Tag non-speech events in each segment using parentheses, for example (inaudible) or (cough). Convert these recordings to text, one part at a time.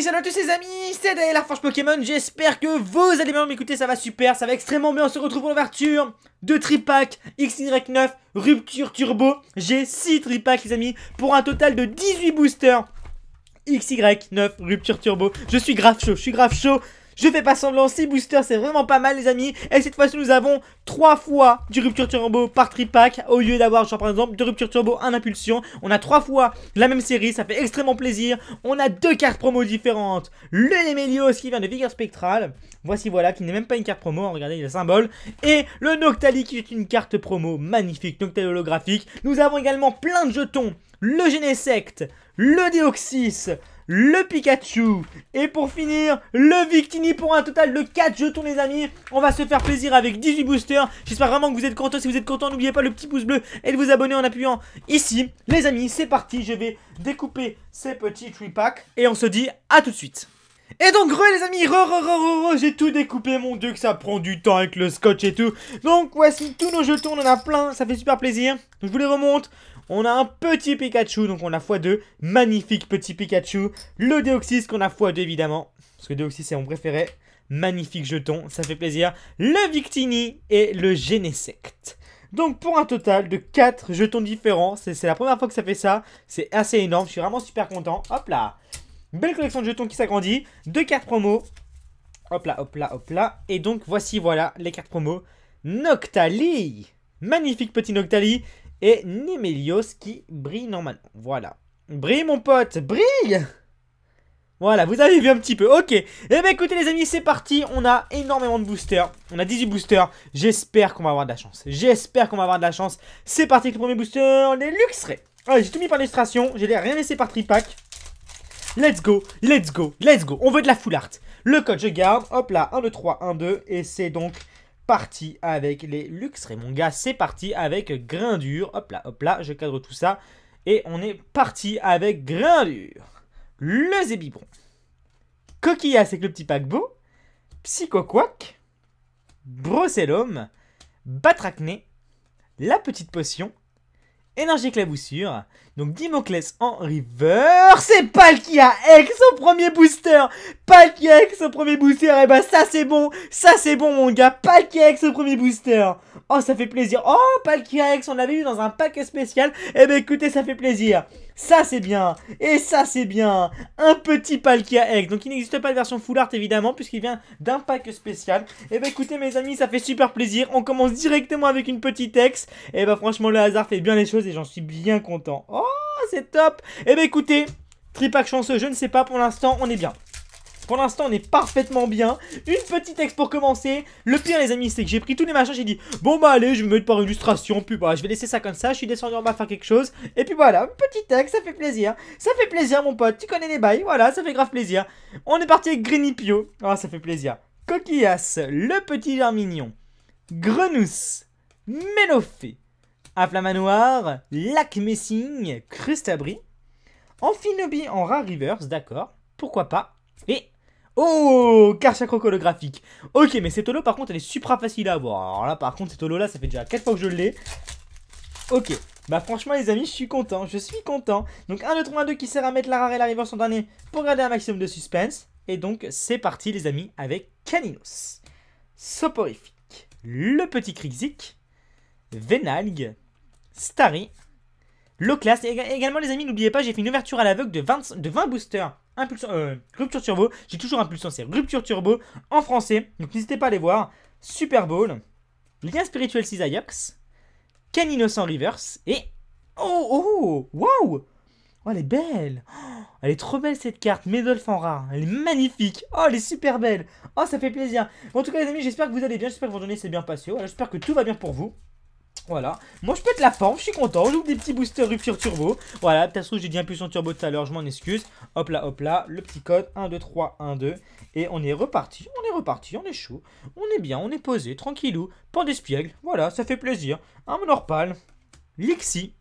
salut à tous les amis, c'est Dale, Forge Pokémon, j'espère que vous allez bien m'écouter, ça va super, ça va extrêmement bien, on se retrouve pour l'ouverture de Tripack XY9 Rupture Turbo, j'ai 6 Tripacks les amis, pour un total de 18 boosters XY9 Rupture Turbo, je suis grave chaud, je suis grave chaud, je fais pas semblant, 6 boosters c'est vraiment pas mal les amis Et cette fois-ci nous avons 3 fois du rupture turbo par tripack Au lieu d'avoir genre par exemple 2 Rupture turbo, en impulsion On a 3 fois la même série, ça fait extrêmement plaisir On a deux cartes promo différentes Le Nemelios qui vient de Vigor Spectral Voici voilà, qui n'est même pas une carte promo, hein, regardez il a le symbole Et le Noctali qui est une carte promo magnifique, Noctali holographique Nous avons également plein de jetons le Genesect, le Deoxys, le Pikachu. Et pour finir, le Victini pour un total de 4 jetons les amis. On va se faire plaisir avec 18 boosters. J'espère vraiment que vous êtes contents. Si vous êtes contents, n'oubliez pas le petit pouce bleu et de vous abonner en appuyant ici. Les amis, c'est parti. Je vais découper ces petits 3 packs. Et on se dit à tout de suite. Et donc, re les amis, j'ai tout découpé, mon dieu que ça prend du temps avec le scotch et tout. Donc voici tous nos jetons, on en a plein, ça fait super plaisir. je vous les remonte, on a un petit Pikachu, donc on a x2. Magnifique petit Pikachu. Le Deoxys qu'on a x2 évidemment. Parce que Deoxys c'est mon préféré. Magnifique jeton, ça fait plaisir. Le Victini et le Genesect. Donc pour un total de 4 jetons différents, c'est la première fois que ça fait ça, c'est assez énorme, je suis vraiment super content. Hop là Belle collection de jetons qui s'agrandit, deux cartes promo. Hop là, hop là, hop là. Et donc voici, voilà, les cartes promo. Noctali Magnifique petit Noctali et Nemelios qui brille normalement. Voilà. Brille mon pote, brille Voilà, vous avez vu un petit peu, ok. Eh bien écoutez les amis, c'est parti, on a énormément de boosters. On a 18 boosters, j'espère qu'on va avoir de la chance. J'espère qu'on va avoir de la chance. C'est parti avec le premier booster, les Luxray. Allez, ah, j'ai tout mis par illustration, j'ai rien laissé par tripack. Let's go, let's go, let's go. On veut de la full art. Le code, je garde. Hop là, 1, 2, 3, 1, 2. Et c'est donc parti avec les Lux mon gars, c'est parti avec Grain Dur. Hop là, hop là, je cadre tout ça. Et on est parti avec Grain Dur, le Zébibron, Coquillasse avec le petit paquebot, Psychoquac, Brossellum, Batracné, la petite potion, Énergie boussure, Donc Dimocles en river. C'est Palkia X au premier booster. Palkia X au premier booster. Et eh bah ben, ça c'est bon. Ça c'est bon mon gars. Palkia X au premier booster. Oh ça fait plaisir. Oh Palkia X on l'avait eu dans un pack spécial. Et bah ben écoutez ça fait plaisir. Ça c'est bien Et ça c'est bien Un petit Palkia Egg. Donc il n'existe pas de version full art évidemment puisqu'il vient d'un pack spécial. Et eh ben écoutez mes amis, ça fait super plaisir. On commence directement avec une petite ex. Et eh bah ben, franchement le hasard fait bien les choses et j'en suis bien content. Oh c'est top Et eh ben écoutez, tripack chanceux, je ne sais pas pour l'instant, on est bien. Pour l'instant, on est parfaitement bien. Une petite ex pour commencer. Le pire, les amis, c'est que j'ai pris tous les machins. J'ai dit, bon, bah, allez, je vais me mettre par illustration. Puis, bah, je vais laisser ça comme ça. Je suis descendu en bas faire quelque chose. Et puis, voilà, petite ex, ça fait plaisir. Ça fait plaisir, mon pote. Tu connais les bails. Voilà, ça fait grave plaisir. On est parti avec Greeny Pio. Ah, ça fait plaisir. Coquillas, le petit germignon. Grenousse, Ménophée. Aflamanoir. Lac Messing, Crustabri. Amphinobi en rare Rivers, d'accord. Pourquoi pas. Et Oh le holographique Ok, mais cette holo par contre elle est super facile à avoir. Alors là par contre cette holo là ça fait déjà 4 fois que je l'ai. Ok, bah franchement les amis je suis content, je suis content. Donc 1, 2, 3, 1, 2 qui sert à mettre la rare et la reverse en dernier pour garder un maximum de suspense. Et donc c'est parti les amis avec Caninos. Soporifique, le petit krixik Venalg, Starry, le Et également, les amis, n'oubliez pas, j'ai fait une ouverture à l'aveugle de 20, de 20 boosters. Impulsion, euh, rupture turbo. J'ai toujours impulsion, c'est rupture turbo en français. Donc n'hésitez pas à aller voir. Super Bowl, Lien spirituel Cisayox, Caninocent Innocent Reverse et. Oh, oh oh wow Oh, elle est belle oh, Elle est trop belle cette carte, Medolf en rare. Elle est magnifique Oh, elle est super belle Oh, ça fait plaisir bon, En tout cas, les amis, j'espère que vous allez bien, j'espère que vos journées s'est bien passé. J'espère que tout va bien pour vous. Voilà, moi je être la forme, je suis content, j'ouvre des petits boosters rupture turbo Voilà, peut-être que j'ai dit puissant turbo tout à l'heure, je m'en excuse Hop là, hop là, le petit code 1, 2, 3, 1, 2 Et on est reparti, on est reparti, on est chaud On est bien, on est posé, tranquillou pas d'espiègle, voilà, ça fait plaisir Un monorpal, Lixi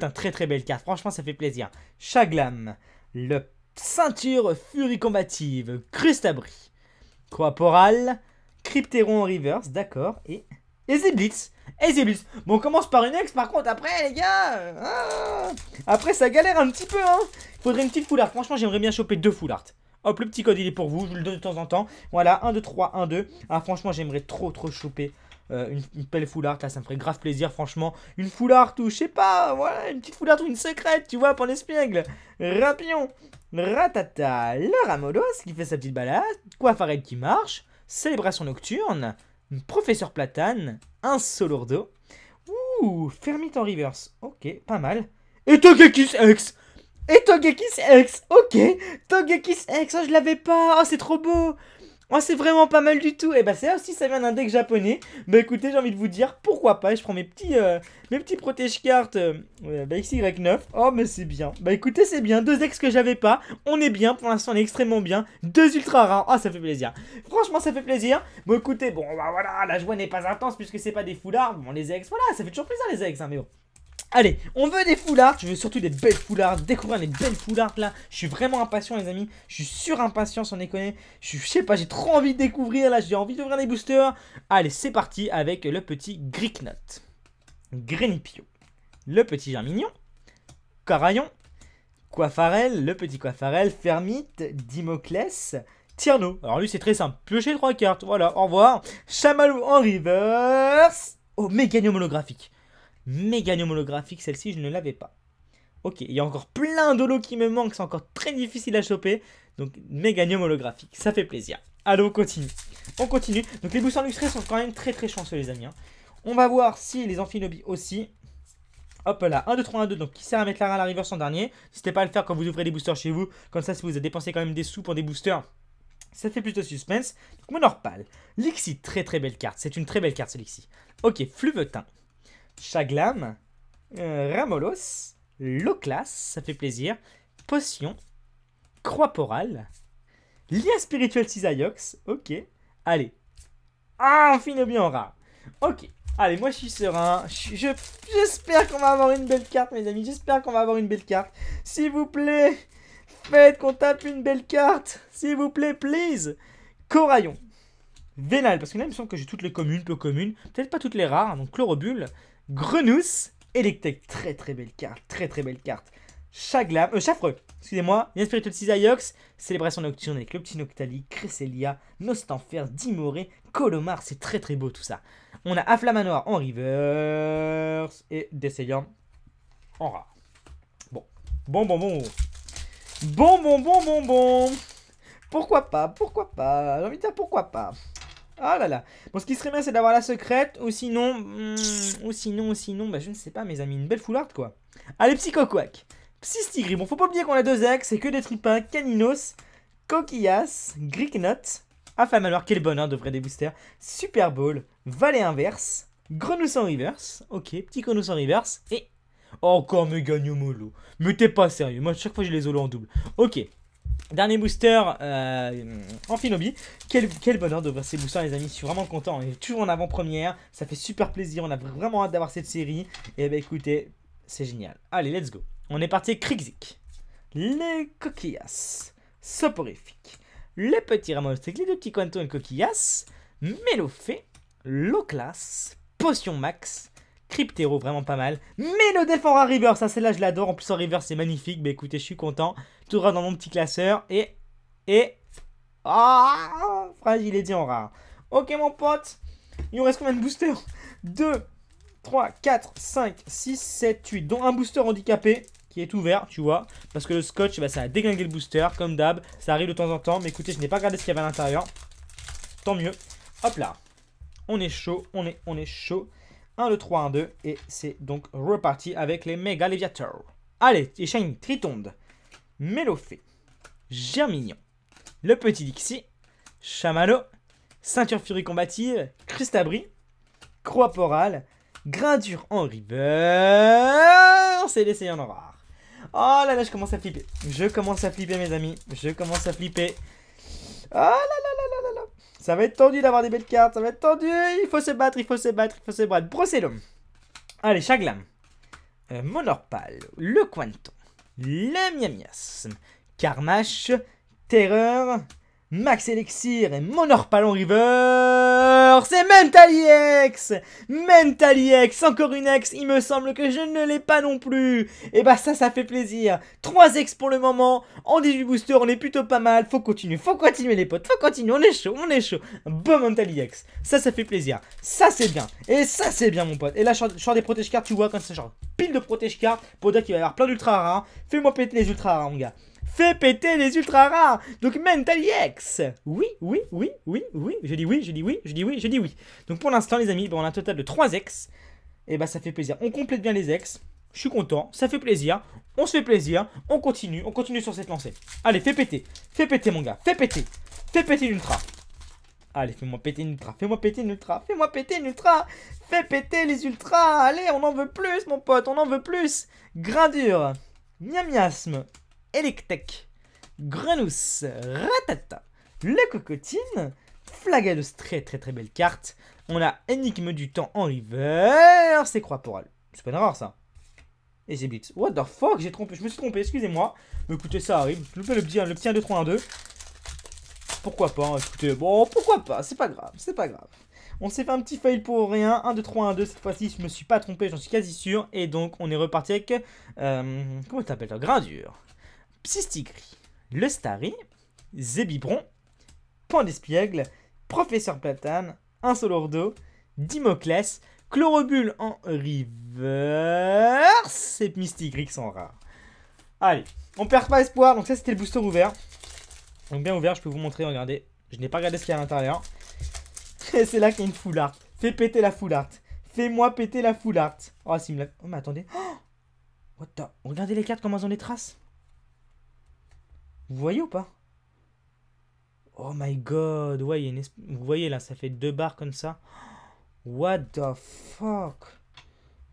un très très belle carte, franchement ça fait plaisir Chaglam, le ceinture furie combative, Crustabri Corporal, Crypteron en reverse, d'accord, et et Blitz. Et Blitz. Bon, on commence par une ex, par contre, après, les gars. Hein. après, ça galère un petit peu, hein. Faudrait une petite foulard. Franchement, j'aimerais bien choper deux foulards. Hop, le petit code, il est pour vous. Je vous le donne de temps en temps. Voilà, 1, 2, 3, 1, 2. Ah, franchement, j'aimerais trop, trop choper. Euh, une, belle foularde là ça me ferait grave plaisir franchement une foulard ou je sais pas voilà une petite foulard ou une secrète tu vois pour l'espiègle rapion ratata le ramodos qui fait sa petite balade coiffarelle qui marche célébration nocturne Professeur Platane, un Solordo. Ouh, Fermite en reverse. Ok, pas mal. Et Togakis X Et Togakis X Ok Togakis X, oh, je l'avais pas Oh, c'est trop beau Oh, c'est vraiment pas mal du tout. Et eh bah, ben, c'est là aussi, ça vient d'un deck japonais. Bah, écoutez, j'ai envie de vous dire pourquoi pas. Je prends mes petits, euh, petits protège-cartes euh, bah, XY9. Oh, mais c'est bien. Bah, écoutez, c'est bien. Deux ex que j'avais pas. On est bien. Pour l'instant, on est extrêmement bien. Deux ultra rares. Oh, ça fait plaisir. Franchement, ça fait plaisir. Bon, écoutez, bon, bah voilà, la joie n'est pas intense puisque c'est pas des foulards. Bon, les ex, voilà, ça fait toujours plaisir, les ex, hein, mais bon. Allez, on veut des foulards, je veux surtout des belles foulards, découvrir des belles foulards là. Je suis vraiment impatient les amis, je suis sur impatient sans déconner. Je, je sais pas, j'ai trop envie de découvrir là, j'ai envie d'ouvrir des boosters. Allez, c'est parti avec le petit Note. Grenipio, le petit Germignon, Carayon, Coiffarel, le petit Coiffarel, Fermite, Dimoclès, Tierno. Alors lui c'est très simple, piocher trois cartes, voilà, au revoir. Chamalou en reverse, Oméganium holographique méga holographique, celle-ci je ne l'avais pas. Ok, il y a encore plein de qui me manquent, c'est encore très difficile à choper. Donc méga holographique, ça fait plaisir. Allez, on continue. On continue. Donc les boosters illustrés sont quand même très très chanceux les amis. Hein. On va voir si les amphinobies aussi. Hop là, 1, 2, 3, 1, 2, donc qui sert à mettre la à la river son dernier. N'hésitez pas à le faire quand vous ouvrez des boosters chez vous. Comme ça, si vous avez dépensé quand même des sous pour des boosters, ça fait plus de suspense. Donc Monorpal, Lixi, très très belle carte. C'est une très belle carte ce Lixi. Ok, Fluvetin. Chaglam, euh, Ramolos, Loclas, ça fait plaisir, Potion, Croix Porale, Lien Spirituel Cisaiox, ok, allez. Ah, on bien en rare. Ok, allez, moi je suis serein, j'espère qu'on va avoir une belle carte mes amis, j'espère qu'on va avoir une belle carte. S'il vous plaît, faites qu'on tape une belle carte, s'il vous plaît, please. Coraillon, Vénal, parce que là, il me semble que j'ai toutes les communes, peu communes, peut-être pas toutes les rares, donc Chlorobule, Grenous, Electek, très très belle carte, très très belle carte. Chaglam, euh, Chafreux, excusez-moi, Bien de Cisaiox, Célébration Nocturne avec le petit Noctali, Cresselia, Nostanfer, Dimoré, Colomar, c'est très très beau tout ça. On a Aflamanoir en reverse et Dessayant en rare Bon, bon, bon, bon, bon, bon, bon, bon, bon. Pourquoi pas, pourquoi pas, j'ai envie de pourquoi pas oh là là. Bon, ce qui serait bien, c'est d'avoir la secrète, ou sinon, hmm, ou sinon, ou sinon, bah je ne sais pas, mes amis, une belle foularde quoi. Allez, psychoquac. Psystigri. Bon, faut pas oublier qu'on a deux axes, c'est que des tripins, caninos, coquillas, Greeknot. affame. Ah, alors, quel bonheur de vrai des boosters. Super Bowl, valet inverse, grenouille en reverse, ok, petit en reverse, et encore me Mais t'es pas sérieux, moi, chaque fois, j'ai les holos en double. Ok, Dernier booster euh, en Finobi. Quel, quel bonheur d'ouvrir ces boosters, les amis. Je suis vraiment content. On est toujours en avant-première. Ça fait super plaisir. On a vraiment hâte d'avoir cette série. Et bah écoutez, c'est génial. Allez, let's go. On est parti. Krixik. Les coquillas. Soporifique. Les petits rameaux les deux petits quantos et coquillas. Mélofé. L'eau class, Potion max. Cryptero, vraiment pas mal. Mais le défend River, ça c'est là je l'adore. En plus en River c'est magnifique. Mais écoutez, je suis content. Tout dans mon petit classeur. Et... Et... Ah Fragile et dit en rare. Ok mon pote. Il nous reste combien de boosters 2, 3, 4, 5, 6, 7, 8. Dont un booster handicapé qui est ouvert, tu vois. Parce que le scotch, bah, ça a déglingué le booster, comme d'hab. Ça arrive de temps en temps. Mais écoutez, je n'ai pas regardé ce qu'il y avait à l'intérieur. Tant mieux. Hop là. On est chaud, on est, on est chaud. 1, 2, 3, 1, 2. Et c'est donc reparti avec les méga Léviateurs. Allez, Shiny, Tritonde, Mélofée, Germignon, le petit Dixie, Chamalo, Ceinture Furie Combative, Cristabri, Croix Porale, Gradure en River, c'est en horreur. Oh là là, je commence à flipper. Je commence à flipper, mes amis. Je commence à flipper. Oh là là. Ça va être tendu d'avoir des belles cartes, ça va être tendu. Il faut se battre, il faut se battre, il faut se battre. Brosselum. Allez, Chaglam. Euh, Monorpal. Le Quanton. Le Miamias, Carmache. Terreur. Max Elixir et Monor palon River, c'est Mentaliex e X, encore une ex, il me semble que je ne l'ai pas non plus Et eh bah ça, ça fait plaisir 3 ex pour le moment, en 18 boosters, on est plutôt pas mal, faut continuer, faut continuer les potes, faut continuer, on est chaud, on est chaud Un e X, ça, ça fait plaisir, ça c'est bien, et ça c'est bien mon pote Et là, je sors des protège cartes, tu vois, comme ça, genre pile de protège cartes, pour dire qu'il va y avoir plein d'ultra rares Fais-moi péter les ultra rares, mon gars Fais péter les ultra rares. Donc ex. Oui, oui, oui, oui, oui. Je dis oui, je dis oui, je dis oui, je dis oui. Donc pour l'instant, les amis, on a un total de 3 ex. Et eh bah ben, ça fait plaisir. On complète bien les ex. Je suis content, ça fait plaisir. On se fait plaisir. On continue, on continue sur cette lancée. Allez, fais péter. Fais péter, mon gars. Fais péter. Fais péter l'ultra. Allez, fais-moi péter l'ultra fais-moi péter une ultra, fais-moi péter une ultra, fais péter les ultras, allez, on en veut plus, mon pote, on en veut plus. miam miasme. Electek, Grenousse, Ratata, la Cocotine, Flagalos, très très très belle carte. On a Énigme du temps en river, c'est Croix poral C'est pas une erreur ça. Et c'est Blitz. What the fuck, j'ai trompé, je me suis trompé, excusez-moi. Mais écoutez, ça arrive. Je le petit, le petit 1, 2, 3, 1, 2. Pourquoi pas, écoutez, bon, pourquoi pas, c'est pas grave, c'est pas grave. On s'est fait un petit fail pour rien. 1, 2, 3, 1, 2. Cette fois-ci, je me suis pas trompé, j'en suis quasi sûr. Et donc, on est reparti avec. Euh, comment t'appelles Gradure. Psystigri, le Starry, Zébibron, d'espiègle, Professeur Platane, Insolordo, Dimoclès, Chlorobule en River Ces Mystigri qui sont rares. Allez, on perd pas espoir. Donc ça, c'était le booster ouvert. Donc bien ouvert, je peux vous montrer, regardez. Je n'ai pas regardé ce qu'il y a à l'intérieur. Et (laughs) c'est là qu'il y a une full art. Fais péter la full Fais-moi péter la full art. Oh, si Oh, mais attendez. Oh What Regardez les cartes, comment elles ont des traces. Vous voyez ou pas Oh my god, ouais, il y vous voyez là, ça fait deux barres comme ça. What the fuck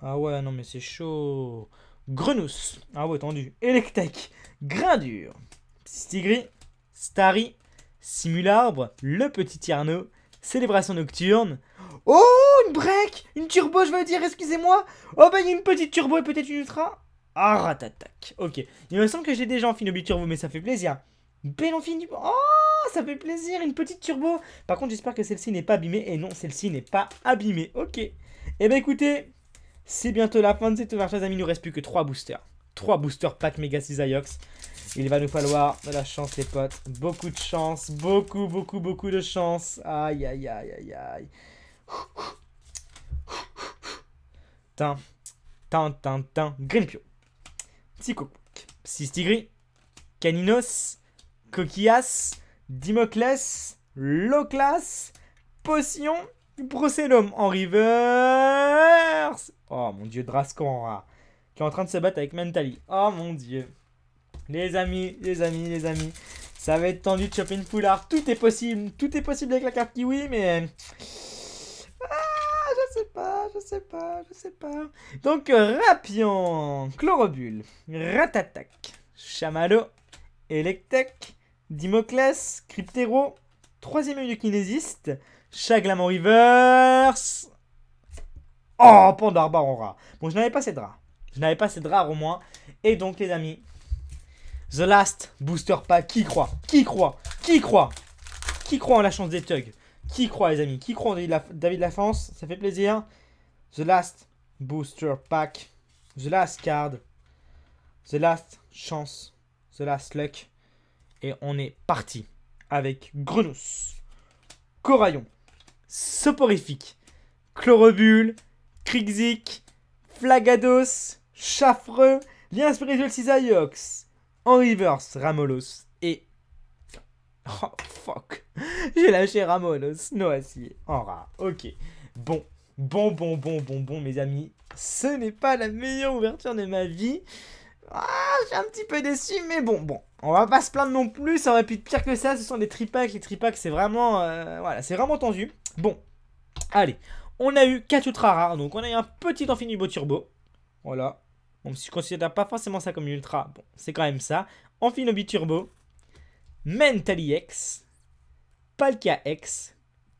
Ah ouais, non mais c'est chaud. Grenousse, ah ouais, tendu. Electek, Grindur, Tigri. Starry, Simularbre, Le Petit Tierno, Célébration Nocturne. Oh, une break Une turbo, je veux dire, excusez-moi Oh bah, il y a une petite turbo et peut-être une ultra ah, ratatac. Ok. Il me semble que j'ai déjà enfilé une turbo, mais ça fait plaisir. Belle du Oh, ça fait plaisir, une petite turbo. Par contre, j'espère que celle-ci n'est pas abîmée. Et non, celle-ci n'est pas abîmée. Ok. Eh ben écoutez, c'est bientôt la fin de cette ouverture, amis. Il nous reste plus que 3 boosters. 3 boosters pack Mega 6 Il va nous falloir de la chance, les potes. Beaucoup de chance. Beaucoup, beaucoup, beaucoup de chance. Aïe, aïe, aïe, aïe, aïe. Tin, tin, tin, tin. 6 Caninos, Coquillas, Dimoclès, Loclas, Potion, Procellum en reverse. Oh mon dieu, Drascon ah. qui est en train de se battre avec Mentali. Oh mon dieu. Les amis, les amis, les amis. Ça va être tendu de choper une foulard. Tout est possible. Tout est possible avec la carte Kiwi, mais... Je sais pas, je sais pas, je sais pas. Donc, euh, Rapion, Chlorobule, Ratatac, Chamalo, Electek, Dimoclès, Cryptero, troisième œil qui kinésiste, Chaglam reverse. Oh, Pandar Baron Bon, je n'avais pas ces draps. Je n'avais pas ces draps au moins. Et donc, les amis, The Last Booster Pack, qui croit Qui croit Qui croit Qui croit en la chance des Tugs qui croit, les amis Qui croit David Lafance Ça fait plaisir. The Last Booster Pack. The Last Card. The Last Chance. The Last Luck. Et on est parti avec Grenos. Coraillon, Soporifique, Chlorobule. Krixik. Flagados, Chaffreux, Lien Spirituel Cisaiox, reverse, Ramolos et (laughs) Oh fuck. J'ai lâché Ramonos, no assis en rat. Ok. Bon, bon, bon, bon, bon, bon, mes amis. Ce n'est pas la meilleure ouverture de ma vie. Ah, j'ai un petit peu déçu, mais bon, bon. On va pas se plaindre non plus, ça aurait pu être pire que ça. Ce sont des tripacks, les tripacks, c'est vraiment... Euh, voilà, c'est vraiment tendu. Bon, allez. On a eu 4 ultra rares, donc on a eu un petit beau Turbo. Voilà. Bon, si je considère pas forcément ça comme ultra, bon, c'est quand même ça. Amphinobi Turbo, Mentally X, Palkia X,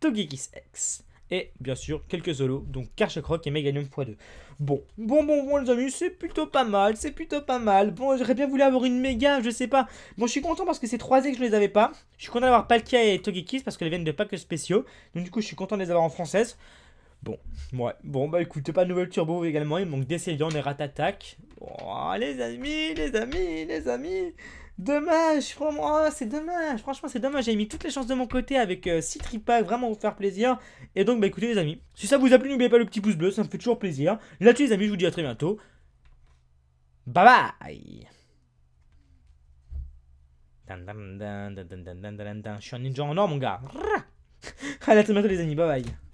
Togekiss X. Et bien sûr, quelques solos, donc Karchakrok et Meganium x2. Bon, bon, bon, bon, les amis, c'est plutôt pas mal, c'est plutôt pas mal. Bon, j'aurais bien voulu avoir une méga, je sais pas. Bon, je suis content parce que ces 3 que je les avais pas. Je suis content d'avoir Palkia et Togekiss parce qu'elles viennent de packs spéciaux. Donc, du coup, je suis content de les avoir en française. Bon, ouais. Bon, bah écoutez, pas de nouvelle turbo également. Il manque des et Ratatak. Oh, les amis, les amis, les amis. Dommage, oh, c'est dommage, franchement c'est dommage, j'ai mis toutes les chances de mon côté avec 6 euh, vraiment vous faire plaisir. Et donc bah écoutez les amis, si ça vous a plu n'oubliez pas le petit pouce bleu, ça me fait toujours plaisir. Là-dessus les amis, je vous dis à très bientôt. Bye bye Je suis un ninja en or mon gars. à très bientôt les amis, bye bye.